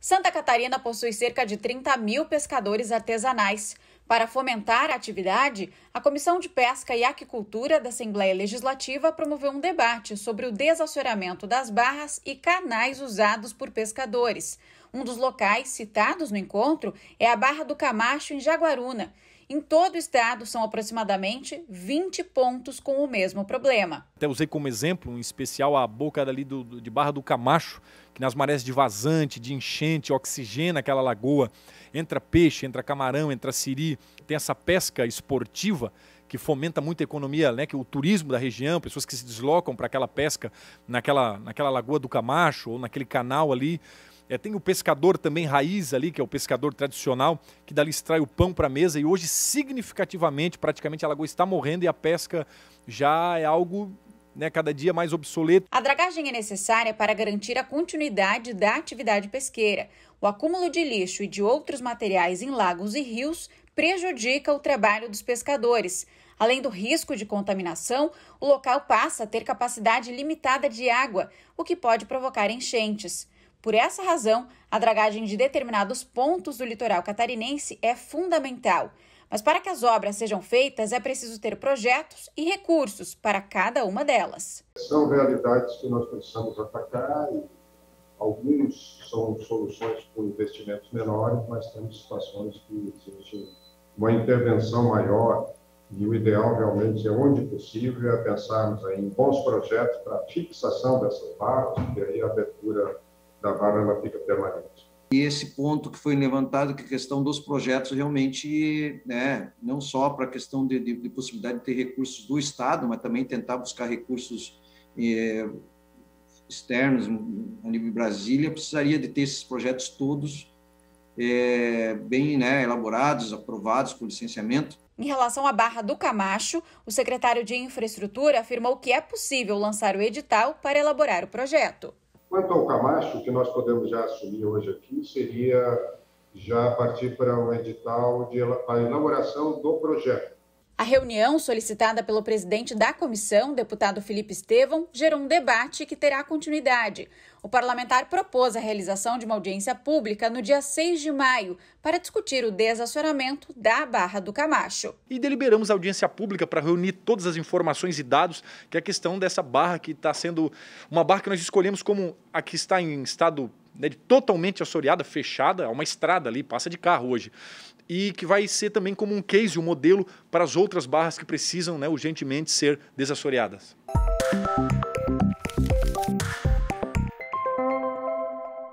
Santa Catarina possui cerca de 30 mil pescadores artesanais. Para fomentar a atividade, a Comissão de Pesca e Aquicultura da Assembleia Legislativa promoveu um debate sobre o desassoreamento das barras e canais usados por pescadores. Um dos locais citados no encontro é a Barra do Camacho, em Jaguaruna. Em todo o estado, são aproximadamente 20 pontos com o mesmo problema. Até usei como exemplo, em especial, a boca ali do, de Barra do Camacho, que nas marés de vazante, de enchente, oxigena aquela lagoa. Entra peixe, entra camarão, entra siri, tem essa pesca esportiva que fomenta muito a economia, né, que o turismo da região, pessoas que se deslocam para aquela pesca naquela, naquela lagoa do Camacho ou naquele canal ali. É, tem o pescador também raiz ali, que é o pescador tradicional, que dali extrai o pão para a mesa. E hoje, significativamente, praticamente a lagoa está morrendo e a pesca já é algo né, cada dia mais obsoleto. A dragagem é necessária para garantir a continuidade da atividade pesqueira. O acúmulo de lixo e de outros materiais em lagos e rios prejudica o trabalho dos pescadores. Além do risco de contaminação, o local passa a ter capacidade limitada de água, o que pode provocar enchentes. Por essa razão, a dragagem de determinados pontos do litoral catarinense é fundamental. Mas para que as obras sejam feitas, é preciso ter projetos e recursos para cada uma delas. São realidades que nós precisamos atacar e alguns são soluções com investimentos menores, mas temos situações que exigem uma intervenção maior e o ideal realmente é, onde possível, é pensarmos em bons projetos para fixação dessas barras, e aí a abertura da vara ela fica permanente. E esse ponto que foi levantado, que é a questão dos projetos realmente, né, não só para a questão de, de, de, possibilidade de ter recursos do Estado, mas também tentar buscar recursos eh, externos hum, a nível Brasília, precisaria de ter esses projetos todos eh, bem né, elaborados, aprovados por licenciamento. Em relação à Barra do Camacho, o secretário de Infraestrutura afirmou que é possível lançar o edital para elaborar o projeto. Quanto ao Camacho, que nós podemos já assumir hoje aqui, seria já partir para o edital de, para elaboração do projeto. A reunião solicitada pelo presidente da comissão, deputado Felipe Estevão, gerou um debate que terá continuidade. O parlamentar propôs a realização de uma audiência pública no dia 6 de maio para discutir o desacionamento da Barra do Camacho. E deliberamos a audiência pública para reunir todas as informações e dados que é a questão dessa barra que está sendo uma barra que nós escolhemos como a que está em estado né, totalmente assoreada, fechada, é uma estrada ali, passa de carro hoje. E que vai ser também como um case, um modelo para as outras barras que precisam né, urgentemente ser desassoreadas.